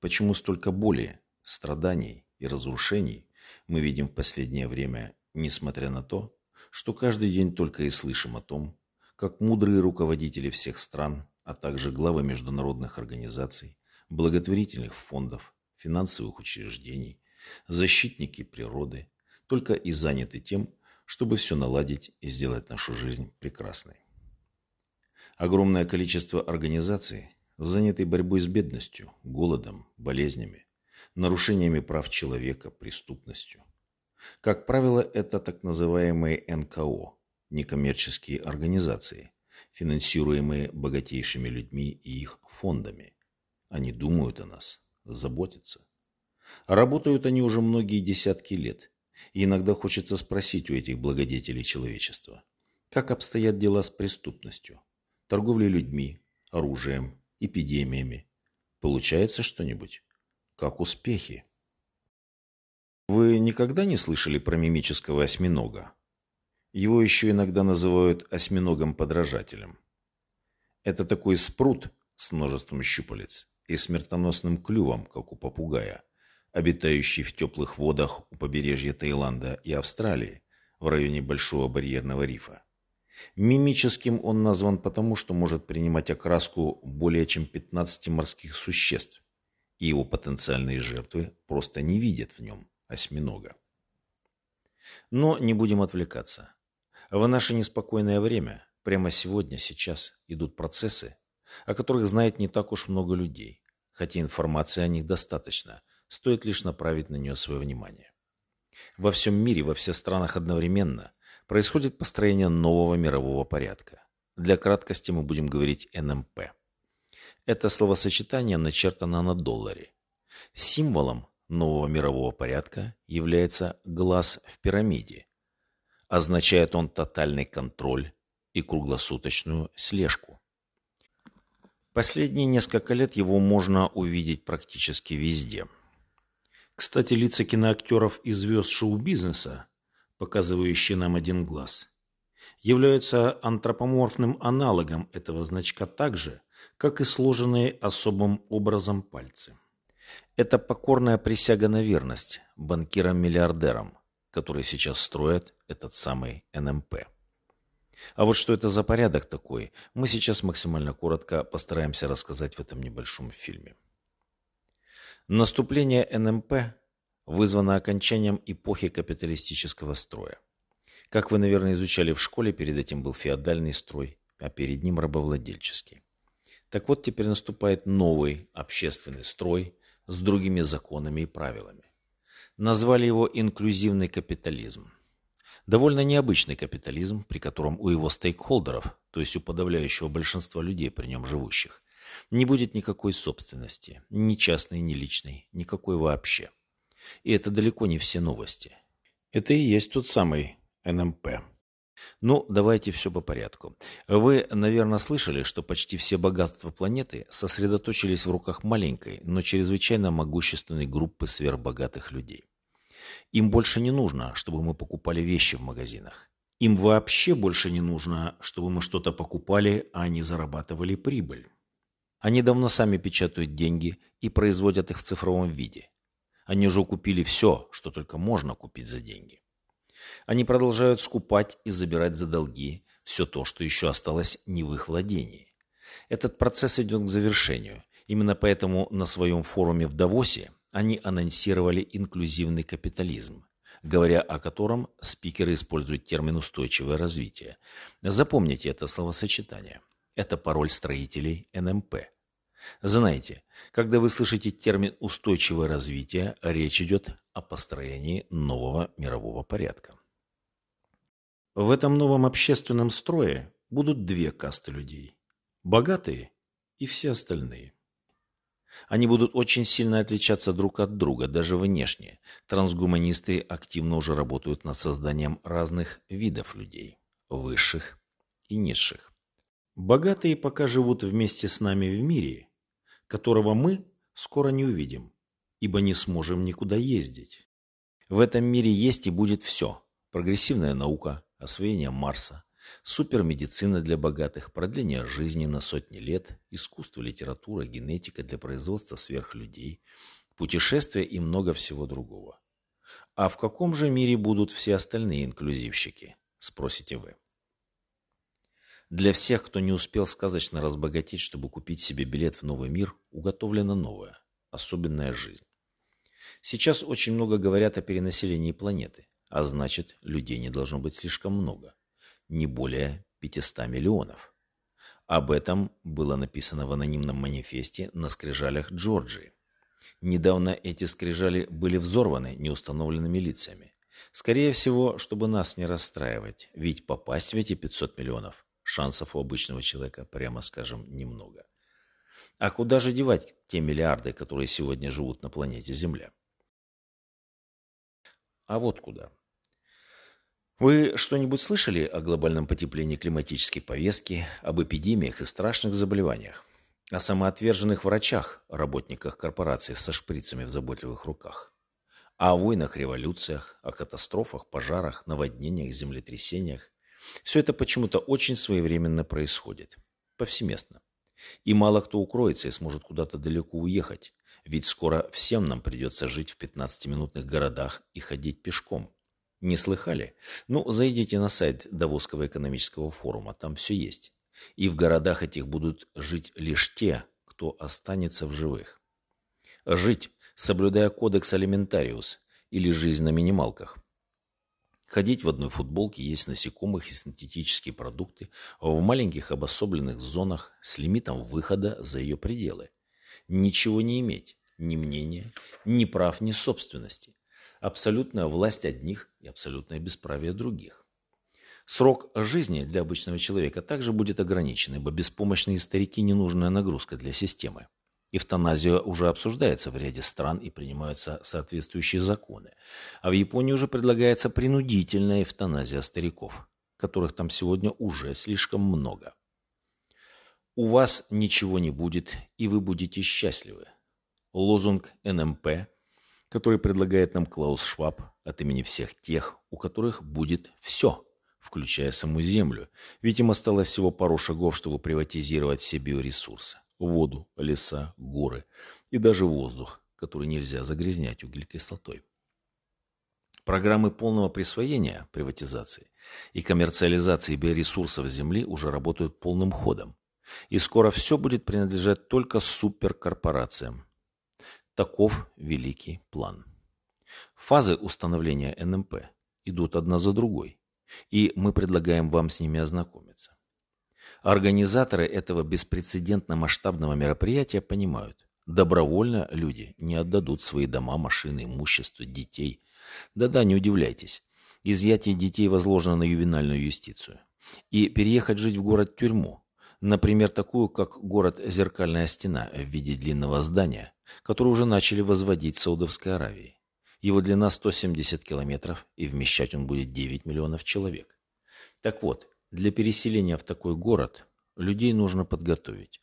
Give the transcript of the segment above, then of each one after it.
Почему столько боли, страданий и разрушений мы видим в последнее время, несмотря на то, что каждый день только и слышим о том, как мудрые руководители всех стран, а также главы международных организаций, благотворительных фондов, финансовых учреждений, защитники природы, только и заняты тем, чтобы все наладить и сделать нашу жизнь прекрасной. Огромное количество организаций, занятый борьбой с бедностью, голодом, болезнями, нарушениями прав человека, преступностью. Как правило, это так называемые НКО, некоммерческие организации, финансируемые богатейшими людьми и их фондами. Они думают о нас, заботятся. Работают они уже многие десятки лет. И иногда хочется спросить у этих благодетелей человечества, как обстоят дела с преступностью, торговлей людьми, оружием, эпидемиями. Получается что-нибудь? Как успехи? Вы никогда не слышали про мимического осьминога? Его еще иногда называют осьминогом-подражателем. Это такой спрут с множеством щупалец и смертоносным клювом, как у попугая, обитающий в теплых водах у побережья Таиланда и Австралии в районе Большого барьерного рифа. Мимическим он назван потому, что может принимать окраску более чем 15 морских существ, и его потенциальные жертвы просто не видят в нем осьминога. Но не будем отвлекаться. В наше неспокойное время, прямо сегодня, сейчас, идут процессы, о которых знает не так уж много людей, хотя информации о них достаточно, стоит лишь направить на нее свое внимание. Во всем мире, во всех странах одновременно – происходит построение нового мирового порядка. Для краткости мы будем говорить НМП. Это словосочетание начертано на долларе. Символом нового мирового порядка является глаз в пирамиде. Означает он тотальный контроль и круглосуточную слежку. Последние несколько лет его можно увидеть практически везде. Кстати, лица киноактеров и звезд шоу-бизнеса показывающий нам один глаз, являются антропоморфным аналогом этого значка так же, как и сложенные особым образом пальцы. Это покорная присяга на верность банкирам-миллиардерам, которые сейчас строят этот самый НМП. А вот что это за порядок такой, мы сейчас максимально коротко постараемся рассказать в этом небольшом фильме. Наступление НМП вызвана окончанием эпохи капиталистического строя. Как вы, наверное, изучали в школе, перед этим был феодальный строй, а перед ним рабовладельческий. Так вот, теперь наступает новый общественный строй с другими законами и правилами. Назвали его инклюзивный капитализм. Довольно необычный капитализм, при котором у его стейкхолдеров, то есть у подавляющего большинства людей, при нем живущих, не будет никакой собственности, ни частной, ни личной, никакой вообще. И это далеко не все новости. Это и есть тот самый НМП. Ну, давайте все по порядку. Вы, наверное, слышали, что почти все богатства планеты сосредоточились в руках маленькой, но чрезвычайно могущественной группы сверхбогатых людей. Им больше не нужно, чтобы мы покупали вещи в магазинах. Им вообще больше не нужно, чтобы мы что-то покупали, а они зарабатывали прибыль. Они давно сами печатают деньги и производят их в цифровом виде. Они же купили все, что только можно купить за деньги. Они продолжают скупать и забирать за долги все то, что еще осталось не в их владении. Этот процесс идет к завершению. Именно поэтому на своем форуме в Давосе они анонсировали инклюзивный капитализм, говоря о котором спикеры используют термин «устойчивое развитие». Запомните это словосочетание. Это пароль строителей НМП – знаете, когда вы слышите термин «устойчивое развитие», речь идет о построении нового мирового порядка. В этом новом общественном строе будут две касты людей – богатые и все остальные. Они будут очень сильно отличаться друг от друга, даже внешне. Трансгуманисты активно уже работают над созданием разных видов людей – высших и низших. Богатые пока живут вместе с нами в мире – которого мы скоро не увидим, ибо не сможем никуда ездить. В этом мире есть и будет все. Прогрессивная наука, освоение Марса, супермедицина для богатых, продление жизни на сотни лет, искусство, литература, генетика для производства сверхлюдей, путешествия и много всего другого. А в каком же мире будут все остальные инклюзивщики, спросите вы. Для всех, кто не успел сказочно разбогатеть, чтобы купить себе билет в новый мир, уготовлена новая, особенная жизнь. Сейчас очень много говорят о перенаселении планеты, а значит, людей не должно быть слишком много. Не более 500 миллионов. Об этом было написано в анонимном манифесте на скрижалях Джорджии. Недавно эти скрижали были взорваны неустановленными лицами. Скорее всего, чтобы нас не расстраивать, ведь попасть в эти 500 миллионов Шансов у обычного человека, прямо скажем, немного. А куда же девать те миллиарды, которые сегодня живут на планете Земля? А вот куда. Вы что-нибудь слышали о глобальном потеплении климатической повестки, об эпидемиях и страшных заболеваниях? О самоотверженных врачах, работниках корпораций со шприцами в заботливых руках? О войнах, революциях, о катастрофах, пожарах, наводнениях, землетрясениях, все это почему-то очень своевременно происходит. Повсеместно. И мало кто укроется и сможет куда-то далеко уехать. Ведь скоро всем нам придется жить в 15-минутных городах и ходить пешком. Не слыхали? Ну, зайдите на сайт Давосского экономического форума, там все есть. И в городах этих будут жить лишь те, кто останется в живых. Жить, соблюдая кодекс алиментариус или жизнь на минималках – Ходить в одной футболке, есть насекомых и синтетические продукты в маленьких обособленных зонах с лимитом выхода за ее пределы. Ничего не иметь, ни мнения, ни прав, ни собственности. Абсолютная власть одних и абсолютное бесправие других. Срок жизни для обычного человека также будет ограничен, ибо беспомощные старики – ненужная нагрузка для системы. Эвтаназия уже обсуждается в ряде стран и принимаются соответствующие законы. А в Японии уже предлагается принудительная эвтаназия стариков, которых там сегодня уже слишком много. У вас ничего не будет, и вы будете счастливы. Лозунг НМП, который предлагает нам Клаус Шваб от имени всех тех, у которых будет все, включая саму Землю. Ведь им осталось всего пару шагов, чтобы приватизировать все биоресурсы воду, леса, горы и даже воздух, который нельзя загрязнять углекислотой. Программы полного присвоения, приватизации и коммерциализации биоресурсов Земли уже работают полным ходом. И скоро все будет принадлежать только суперкорпорациям. Таков великий план. Фазы установления НМП идут одна за другой, и мы предлагаем вам с ними ознакомиться. Организаторы этого беспрецедентно масштабного мероприятия понимают, добровольно люди не отдадут свои дома, машины, имущество, детей. Да-да, не удивляйтесь. Изъятие детей возложено на ювенальную юстицию. И переехать жить в город-тюрьму, например, такую, как город Зеркальная стена в виде длинного здания, которое уже начали возводить в Саудовской Аравии. Его длина 170 километров, и вмещать он будет 9 миллионов человек. Так вот, для переселения в такой город людей нужно подготовить.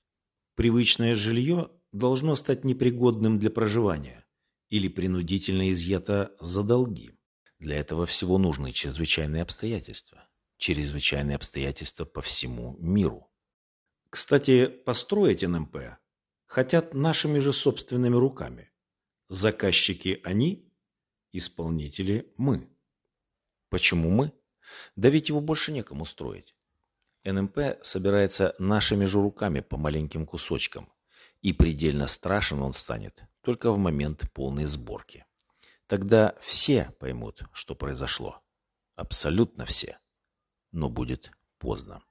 Привычное жилье должно стать непригодным для проживания или принудительно изъято за долги. Для этого всего нужны чрезвычайные обстоятельства. Чрезвычайные обстоятельства по всему миру. Кстати, построить НМП эм хотят нашими же собственными руками. Заказчики они, исполнители мы. Почему мы? Да ведь его больше некому строить. НМП собирается нашими же руками по маленьким кусочкам. И предельно страшен он станет только в момент полной сборки. Тогда все поймут, что произошло. Абсолютно все. Но будет поздно.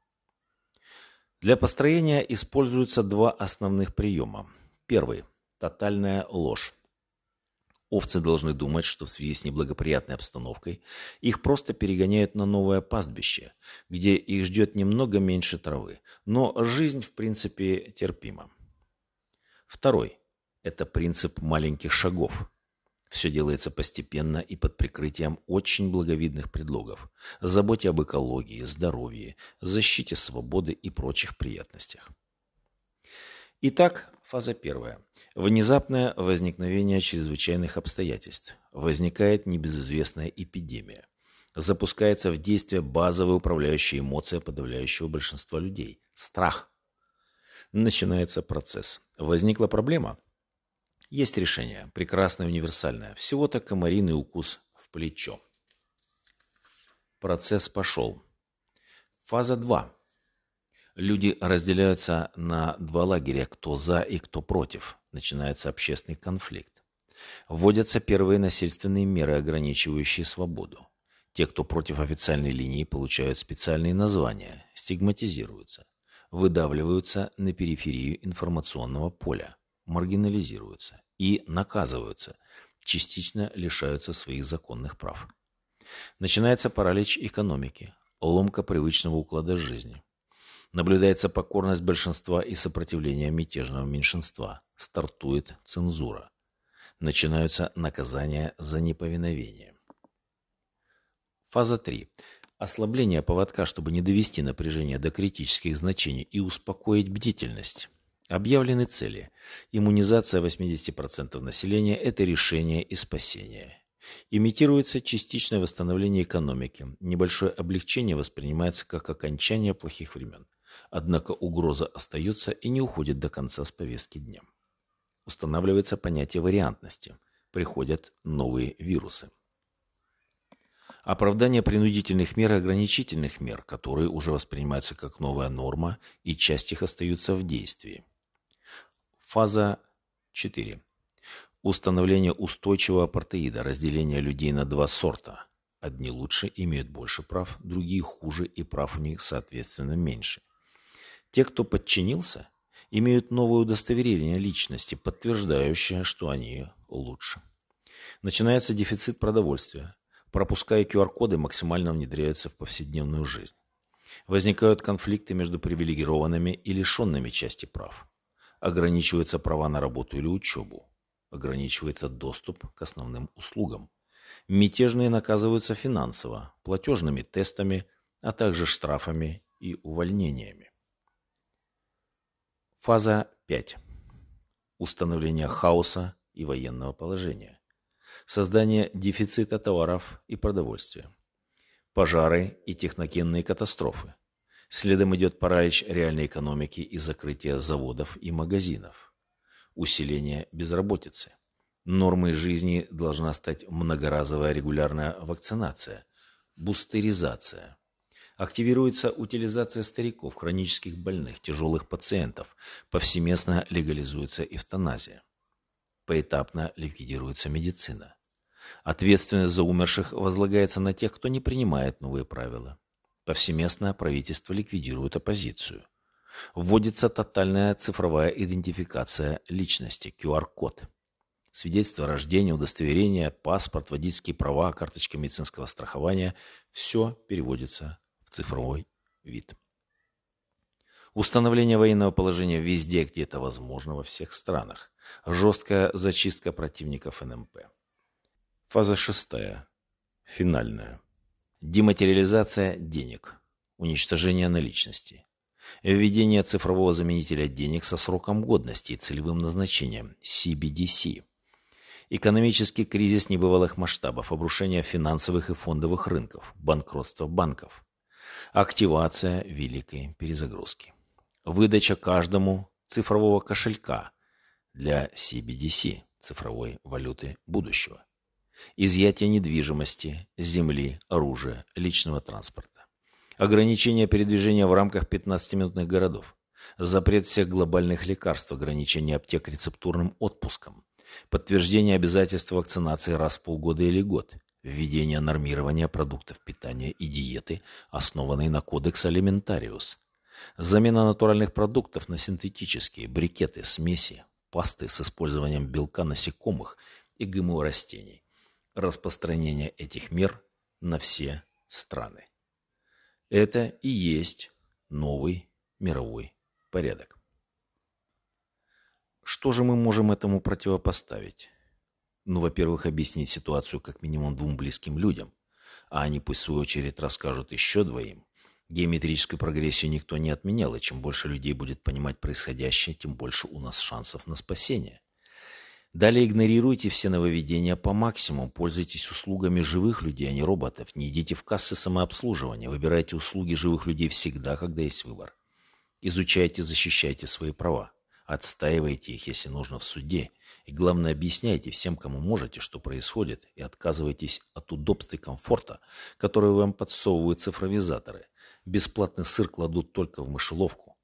Для построения используются два основных приема. Первый – тотальная ложь. Овцы должны думать, что в связи с неблагоприятной обстановкой их просто перегоняют на новое пастбище, где их ждет немного меньше травы, но жизнь, в принципе, терпима. Второй – это принцип маленьких шагов. Все делается постепенно и под прикрытием очень благовидных предлогов – заботе об экологии, здоровье, защите свободы и прочих приятностях. Итак, Фаза первая. Внезапное возникновение чрезвычайных обстоятельств. Возникает небезызвестная эпидемия. Запускается в действие базовая управляющая эмоция подавляющего большинства людей – страх. Начинается процесс. Возникла проблема? Есть решение, прекрасное универсальное. Всего-то комариный укус в плечо. Процесс пошел. Фаза 2. Люди разделяются на два лагеря, кто за и кто против. Начинается общественный конфликт. Вводятся первые насильственные меры, ограничивающие свободу. Те, кто против официальной линии, получают специальные названия, стигматизируются, выдавливаются на периферию информационного поля, маргинализируются и наказываются, частично лишаются своих законных прав. Начинается паралич экономики, ломка привычного уклада жизни. Наблюдается покорность большинства и сопротивление мятежного меньшинства. Стартует цензура. Начинаются наказания за неповиновение. Фаза 3. Ослабление поводка, чтобы не довести напряжение до критических значений и успокоить бдительность. Объявлены цели. Иммунизация 80% населения – это решение и спасение. Имитируется частичное восстановление экономики. Небольшое облегчение воспринимается как окончание плохих времен. Однако угроза остается и не уходит до конца с повестки дня. Устанавливается понятие вариантности. Приходят новые вирусы. Оправдание принудительных мер и ограничительных мер, которые уже воспринимаются как новая норма, и часть их остаются в действии. Фаза 4. Установление устойчивого апартеида, разделение людей на два сорта. Одни лучше имеют больше прав, другие хуже и прав у них, соответственно, меньше – те, кто подчинился, имеют новое удостоверение личности, подтверждающее, что они лучше. Начинается дефицит продовольствия. Пропуская QR-коды, максимально внедряются в повседневную жизнь. Возникают конфликты между привилегированными и лишенными части прав. Ограничиваются права на работу или учебу. Ограничивается доступ к основным услугам. Мятежные наказываются финансово, платежными тестами, а также штрафами и увольнениями. Фаза 5. Установление хаоса и военного положения. Создание дефицита товаров и продовольствия. Пожары и техногенные катастрофы. Следом идет паралич реальной экономики и закрытие заводов и магазинов. Усиление безработицы. Нормой жизни должна стать многоразовая регулярная вакцинация, бустеризация – активируется утилизация стариков, хронических больных, тяжелых пациентов, повсеместно легализуется эвтаназия, поэтапно ликвидируется медицина. Ответственность за умерших возлагается на тех, кто не принимает новые правила. Повсеместно правительство ликвидирует оппозицию. Вводится тотальная цифровая идентификация личности, QR-код. Свидетельство о рождении, удостоверение, паспорт, водительские права, карточка медицинского страхования – все переводится цифровой вид. Установление военного положения везде, где это возможно, во всех странах. Жесткая зачистка противников НМП. Фаза шестая. Финальная. Дематериализация денег. Уничтожение наличности. Введение цифрового заменителя денег со сроком годности и целевым назначением CBDC. Экономический кризис небывалых масштабов, обрушение финансовых и фондовых рынков, банкротство банков. Активация великой перезагрузки. Выдача каждому цифрового кошелька для CBDC, цифровой валюты будущего. Изъятие недвижимости, земли, оружия, личного транспорта. Ограничение передвижения в рамках 15-минутных городов. Запрет всех глобальных лекарств, ограничение аптек рецептурным отпуском. Подтверждение обязательства вакцинации раз в полгода или год введение нормирования продуктов питания и диеты, основанной на кодекс Алиментариус. Замена натуральных продуктов на синтетические, брикеты, смеси, пасты с использованием белка насекомых и ГМО растений. Распространение этих мер на все страны. Это и есть новый мировой порядок. Что же мы можем этому противопоставить? Ну, во-первых, объяснить ситуацию как минимум двум близким людям, а они пусть в свою очередь расскажут еще двоим. Геометрическую прогрессию никто не отменял, и чем больше людей будет понимать происходящее, тем больше у нас шансов на спасение. Далее игнорируйте все нововведения по максимуму, пользуйтесь услугами живых людей, а не роботов, не идите в кассы самообслуживания, выбирайте услуги живых людей всегда, когда есть выбор. Изучайте, защищайте свои права, отстаивайте их, если нужно, в суде – и главное, объясняйте всем, кому можете, что происходит, и отказывайтесь от удобств и комфорта, которые вам подсовывают цифровизаторы. Бесплатный сыр кладут только в мышеловку.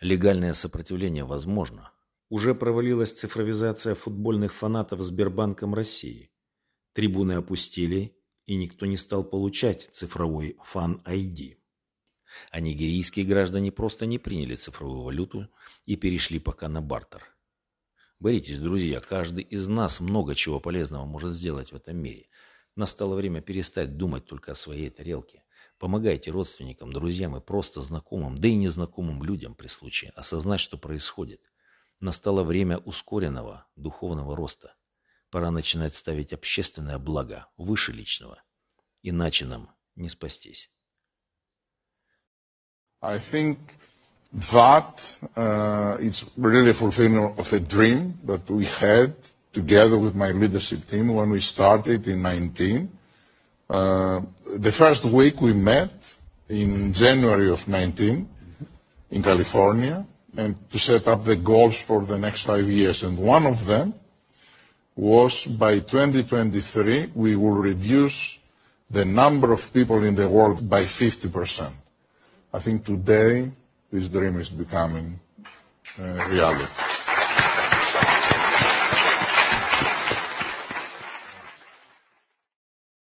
Легальное сопротивление возможно. Уже провалилась цифровизация футбольных фанатов Сбербанком России. Трибуны опустили, и никто не стал получать цифровой фан-айди. А нигерийские граждане просто не приняли цифровую валюту и перешли пока на бартер – Боритесь, друзья, каждый из нас много чего полезного может сделать в этом мире. Настало время перестать думать только о своей тарелке. Помогайте родственникам, друзьям и просто знакомым, да и незнакомым людям при случае осознать, что происходит. Настало время ускоренного духовного роста. Пора начинать ставить общественное благо выше личного. Иначе нам не спастись. I think That uh, it's really fulfillment of a dream that we had together with my leadership team when we started in 19. Uh, the first week we met in January of 19 in California and to set up the goals for the next five years. And One of them was by 2023, we will reduce the number of people in the world by 50%. I think today this dream is becoming uh, reality.